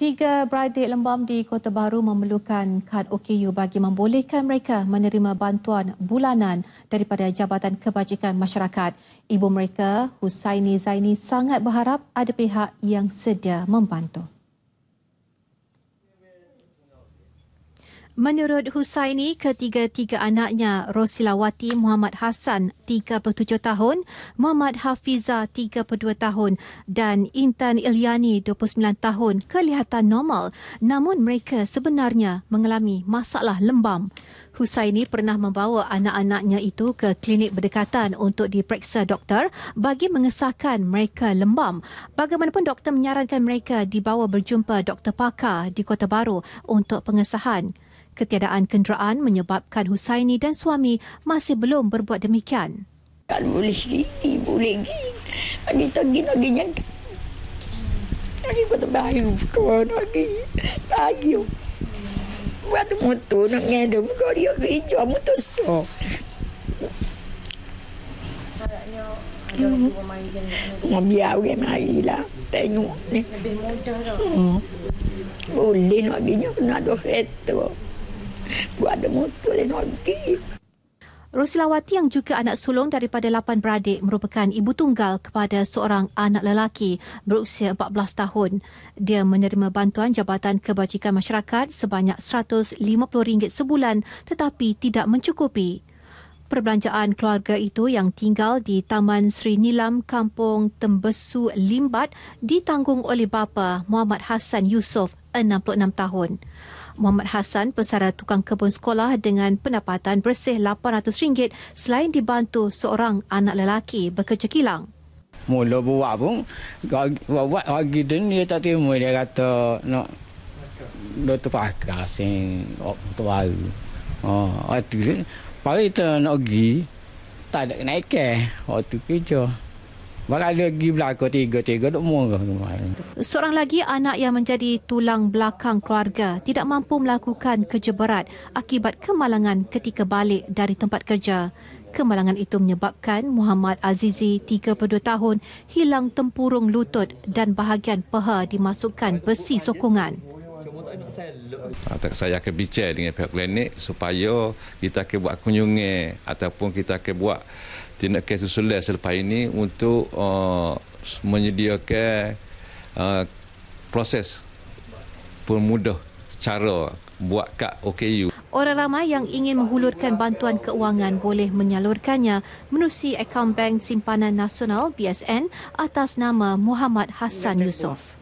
Tiga beradik lembam di Kota Baru memerlukan kad OKU bagi membolehkan mereka menerima bantuan bulanan daripada Jabatan Kebajikan Masyarakat. Ibu mereka, Husaini Zaini, sangat berharap ada pihak yang sedia membantu. Menurut Husaini, ketiga-tiga anaknya, Rosilawati Muhammad Hassan, 37 tahun, Muhammad Hafiza, 32 tahun dan Intan Ilyani, 29 tahun, kelihatan normal. Namun mereka sebenarnya mengalami masalah lembam. Husaini pernah membawa anak-anaknya itu ke klinik berdekatan untuk diperiksa doktor bagi mengesahkan mereka lembam. Bagaimanapun doktor menyarankan mereka dibawa berjumpa doktor pakar di Kota Baru untuk pengesahan. Ketiadaan kenderaan menyebabkan Husaini dan suami masih belum berbuat demikian. Tak boleh pergi, boleh pergi. Lagi tak pergi, nak pergi nyangka. Lagi pun tak bayu, kawan lagi. Bayu. Buat ada motor nak ngeda, buka dia kerja, motor so. Hmm. Nak ya, biar orang mari lah, tengok ni. Lebih mudah tak? Hmm. Boleh nak pergi, nak ada kereta. Buat ada motor lain lagi. Rosilawati yang juga anak sulung daripada lapan beradik merupakan ibu tunggal kepada seorang anak lelaki berusia 14 tahun. Dia menerima bantuan Jabatan Kebajikan Masyarakat sebanyak RM150 sebulan tetapi tidak mencukupi. Perbelanjaan keluarga itu yang tinggal di Taman Sri Nilam, Kampung Tembesu, Limbat ditanggung oleh bapa Muhammad Hassan Yusof 66 tahun. Muhammad Hassan, pesara tukang kebun sekolah dengan pendapatan bersih RM800 selain dibantu seorang anak lelaki bekerja kilang. Mula buat pun, buat lagi dia ni tak terima. Dia kata nak dia terpakar sing waktu oh, baru. Oh, waktu tu, pagi nak pergi, tak ada kenaikan waktu kerja. Mak ada lagi belaka tiga-tiga duk muar. Seorang lagi anak yang menjadi tulang belakang keluarga tidak mampu melakukan kerja berat akibat kemalangan ketika balik dari tempat kerja. Kemalangan itu menyebabkan Muhammad Azizi, 32 tahun, hilang tempurung lutut dan bahagian peha dimasukkan besi sokongan. Ha, tak saya akan bincang dengan pihak klinik supaya kita akan buat kunjungan ataupun kita akan buat tindakan susulan selepas ini untuk uh, menyediakan uh, proses pemudah cara buat kad OKU. Orang ramai yang ingin menghulurkan bantuan keuangan boleh menyalurkannya melalui akaun Bank Simpanan Nasional BSN atas nama Muhammad Hassan Yusof.